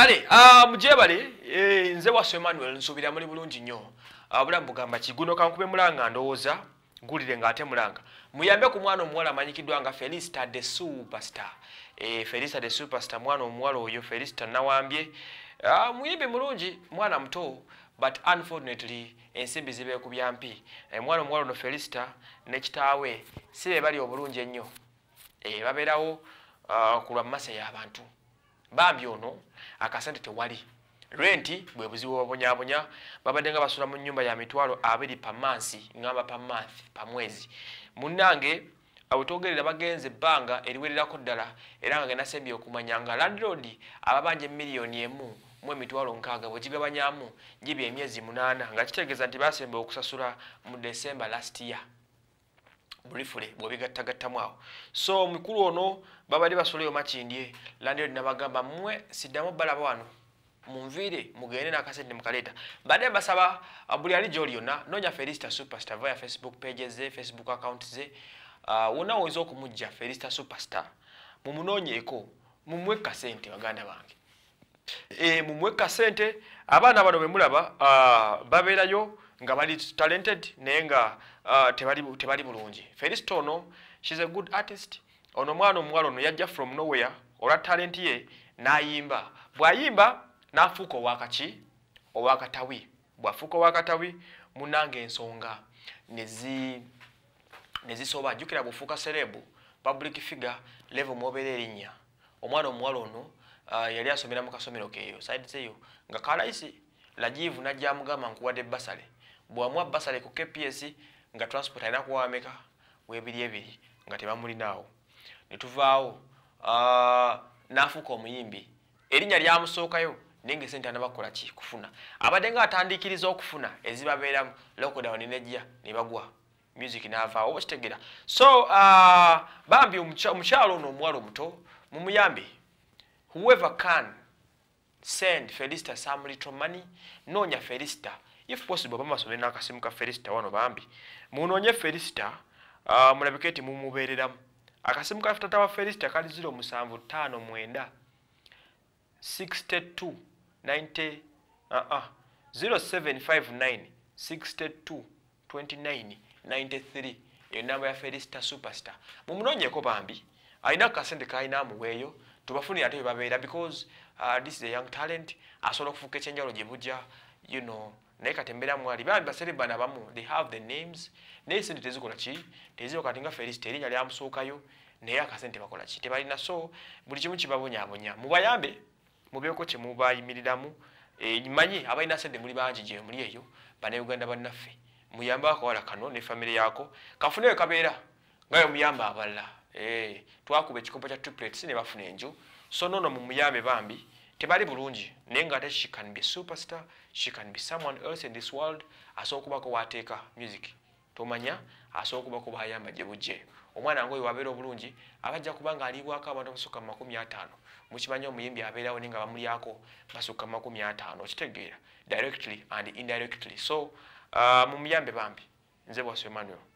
kale ah, mujebale eh, nze wasu emmanuel nsuubira muli bulungi nnyo ah, bulamu bugamba ki guno kankube mulanga ndowooza gulire ngaate mulanga muyambe ku mwana omuwala amanyikiddwa nga felista the superstar eh, felista the superstar mwana omuwala oyo felista nawambye ah, muyimbi mulungi mwana muto but unfortunately ensimbi zibekubyampi eh, mwana omuwala ono felista nekitaawe si be bali obulungi ennyo babeerawo ku lwa mumasa y'abantu bambi ono akasente tewali renti bwe buzibu babonyabonya babadde nga basula mu nyumba ya mitwalo abiri pamansi ŋamba pamanth pamwezi munnange abwetwogerera bagenza ebbanga eriwererako ddala era nga gena sembi okumanya nga landrod ababanja emiliyoni emu mu emitwalo nkaaga bwe gigabanyamu giby emyezi munaana nga kitegeeza nti basembe okusasula mu december last year bulifule bwebigattagattamu awo so mikulu ono babali basoleyo makindye landlord nabagamba mmwe siddamu balaba wano munviire mugende n'akasente mukaleeta badde basaba uh, buli ali gyoli yonna noonya felista superstar via facebook page ze facebook account ze uh, wonna uh, oyinza okumujja felista superstar mumunoonyeeko mumwe kasente baganda bange e, mumwe kasente abaana bano bemulaba uh, babeerayo nga bali talented naye nga Ah, tebali bulungi felisito ono shes a good artist ono mwana omuwala ono yajja from nowhere olwa talenti ye n'ayimba bw'ayimba n'afuuka owakaki owakatawi bw'afuuka owakatawi munanga ensonga nezisoba jjukira bwofuuka serebu public figure leve mwobeera erinnya omwana omuwala ono ah, yali asomera mu kasomero keeyo saidizeyo nga kalaisi lajivu najja mugamba nkuwadde basale bwamuwa basale ku kps nga transport alina kuwameka webiri ebiri nga tebamulinaawo netuvaawo nafuuka omuyimbi erinnya lyamusookayo naye ngaesente anabakola ki kufuna abadde nga atandiikiriza okufuna ezibabeeramu lockdown nejja nebagwa music navaawo obakitegera so bambi omukyalo ono omuwala omuto mumuyambe whoever can send felicita some little money noonya felicita if possible bamasome n'akasimu ka felisita wano bambi munoonye felisita uh, ah, mulabike nti mumubeereramu akasimu ka taata wa felisita kali 0 musanvu 5 mwenda 62 90 uh-uh, 0759 62 29 93 eyo namba ya felisita superstar mumunoonyeko bambi ayina akasente kalina amuweeyo tubafunire ate bebabeera because uh, this is a young talent asobola okufuuka ekyenjawulo gye bujja you know naye katembera mwali baba basere bana bamu they have the names naye sente tezikola ki tezikola kati nga felisite erinnya lyamusookayo naye akasente bakola ki tebalina so buli kimu kibabonyabonya mubayambe mubeeko kye mubayimiriramu emanyi eh, abalina sente muli bangi gye muli eyo bannayuganda bannaffe muyambe akawala kano ne famire yaako kafuneyo kabeera ngayo muyambe abalala eh, twakuba ekikompo kya tuplate si ne bafuna enju so nono mumuyambe bambi tebali bulungi naye ngaate she can be superstar she can be someone else in this world asobola okubako wateeka music tomanya asobola okubako bayamba gye bujje omwana ngaoyo wabeera obulungi abajja kuba nga aliibwako abantu basuka mu makumi ataano mukimanyi omuyimbi abeerawo naye nga bamulyako basuka mu makumi ataano okitegeera directly and indirectly so uh, mumuyambe bambi nze bwasemanuel